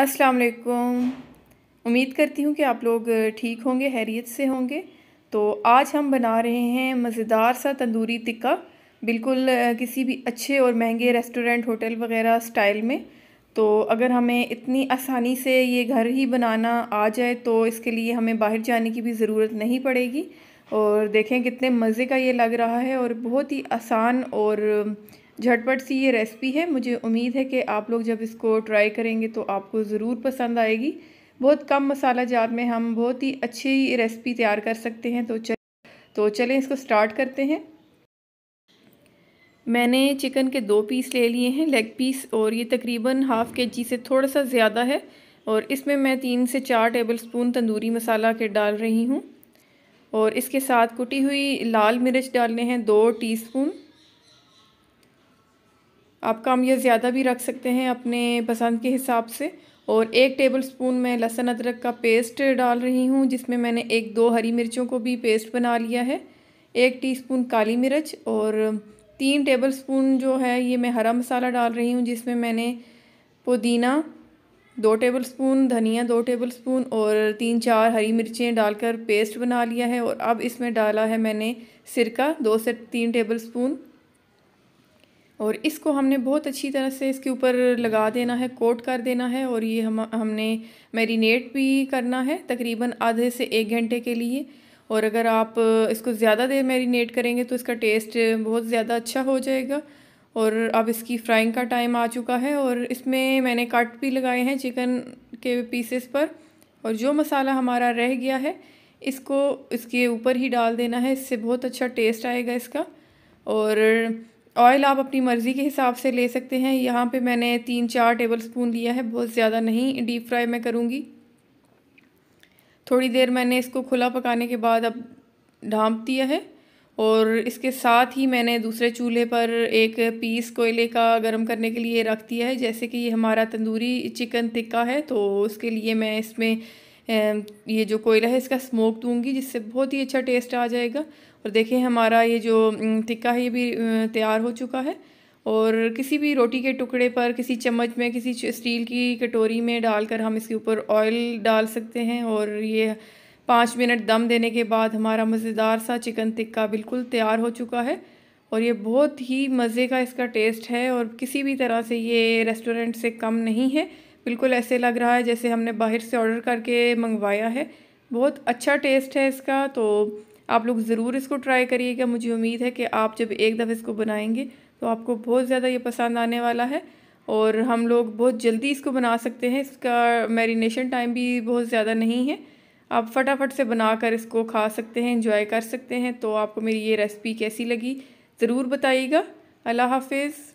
अस्सलाम वालेकुम उम्मीद करती हूँ कि आप लोग ठीक होंगे हैरियत से होंगे तो आज हम बना रहे हैं मज़ेदार सा तंदूरी टिक्का बिल्कुल किसी भी अच्छे और महंगे रेस्टोरेंट होटल वगैरह स्टाइल में तो अगर हमें इतनी आसानी से ये घर ही बनाना आ जाए तो इसके लिए हमें बाहर जाने की भी ज़रूरत नहीं पड़ेगी और देखें कितने मज़े का ये लग रहा है और बहुत ही आसान और झटपट सी ये रेसिपी है मुझे उम्मीद है कि आप लोग जब इसको ट्राई करेंगे तो आपको ज़रूर पसंद आएगी बहुत कम मसाला जार में हम बहुत ही अच्छी रेसिपी तैयार कर सकते हैं तो चल तो चलें इसको स्टार्ट करते हैं मैंने चिकन के दो पीस ले लिए हैं लेग पीस और ये तकरीबन हाफ़ के जी से थोड़ा सा ज़्यादा है और इसमें मैं तीन से चार टेबल स्पून तंदूरी मसाला के डाल रही हूँ और इसके साथ कुटी हुई लाल मिर्च डालने हैं दो टीस्पून आप कम या ज़्यादा भी रख सकते हैं अपने पसंद के हिसाब से और एक टेबल स्पून मैं लहसुन अदरक का पेस्ट डाल रही हूँ जिसमें मैंने एक दो हरी मिर्चों को भी पेस्ट बना लिया है एक टीस्पून काली मिर्च और तीन टेबल स्पून जो है ये मैं हरा मसाला डाल रही हूँ जिसमें मैंने पुदीना दो टेबल स्पून धनिया दो टेबल स्पून और तीन चार हरी मिर्चें डालकर पेस्ट बना लिया है और अब इसमें डाला है मैंने सिरका दो से तीन टेबल स्पून और इसको हमने बहुत अच्छी तरह से इसके ऊपर लगा देना है कोट कर देना है और ये हम हमने मैरिनेट भी करना है तकरीबन आधे से एक घंटे के लिए और अगर आप इसको ज़्यादा देर मैरिनेट करेंगे तो इसका टेस्ट बहुत ज़्यादा अच्छा हो जाएगा और अब इसकी फ्राइंग का टाइम आ चुका है और इसमें मैंने कट भी लगाए हैं चिकन के पीसेस पर और जो मसाला हमारा रह गया है इसको इसके ऊपर ही डाल देना है इससे बहुत अच्छा टेस्ट आएगा इसका और ऑयल आप अपनी मर्ज़ी के हिसाब से ले सकते हैं यहाँ पे मैंने तीन चार टेबल स्पून लिया है बहुत ज़्यादा नहीं डीप फ्राई मैं करूँगी थोड़ी देर मैंने इसको खुला पकाने के बाद अब ढांप दिया है और इसके साथ ही मैंने दूसरे चूल्हे पर एक पीस कोयले का गर्म करने के लिए रख दिया है जैसे कि ये हमारा तंदूरी चिकन टिक्का है तो उसके लिए मैं इसमें ये जो कोयला है इसका स्मोक दूंगी जिससे बहुत ही अच्छा टेस्ट आ जाएगा और देखें हमारा ये जो टिक्का है ये भी तैयार हो चुका है और किसी भी रोटी के टुकड़े पर किसी चम्मच में किसी स्टील की कटोरी में डालकर हम इसके ऊपर ऑयल डाल सकते हैं और ये पाँच मिनट दम देने के बाद हमारा मज़ेदार सा चिकन टिक्का बिल्कुल तैयार हो चुका है और ये बहुत ही मज़े का इसका टेस्ट है और किसी भी तरह से ये रेस्टोरेंट से कम नहीं है बिल्कुल ऐसे लग रहा है जैसे हमने बाहर से ऑर्डर करके मंगवाया है बहुत अच्छा टेस्ट है इसका तो आप लोग ज़रूर इसको ट्राई करिएगा मुझे उम्मीद है कि आप जब एक दफ़ा इसको बनाएंगे तो आपको बहुत ज़्यादा ये पसंद आने वाला है और हम लोग बहुत जल्दी इसको बना सकते हैं इसका मैरिनेशन टाइम भी बहुत ज़्यादा नहीं है आप फटाफट से बनाकर इसको खा सकते हैं इंजॉय कर सकते हैं तो आपको मेरी ये रेसिपी कैसी लगी ज़रूर बताइएगा अल्लाह हाफिज़